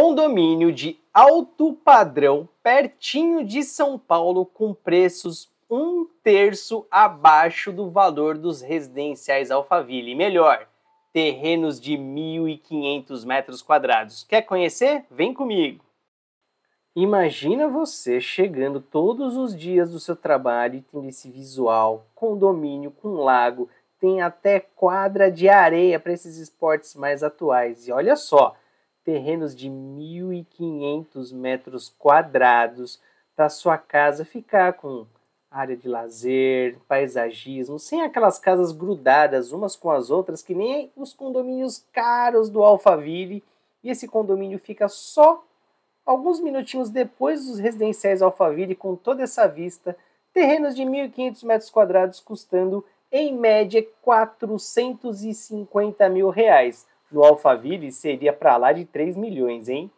Condomínio de alto padrão, pertinho de São Paulo, com preços um terço abaixo do valor dos residenciais Alphaville. melhor, terrenos de 1.500 metros quadrados. Quer conhecer? Vem comigo! Imagina você chegando todos os dias do seu trabalho e tendo esse visual, condomínio com lago, tem até quadra de areia para esses esportes mais atuais. E olha só, terrenos de 1.500 metros quadrados para sua casa ficar com área de lazer, paisagismo, sem aquelas casas grudadas umas com as outras, que nem os condomínios caros do Alphaville. E esse condomínio fica só alguns minutinhos depois dos residenciais Alphaville, com toda essa vista, terrenos de 1.500 metros quadrados custando, em média, 450 mil reais no Alphaville seria para lá de 3 milhões, hein?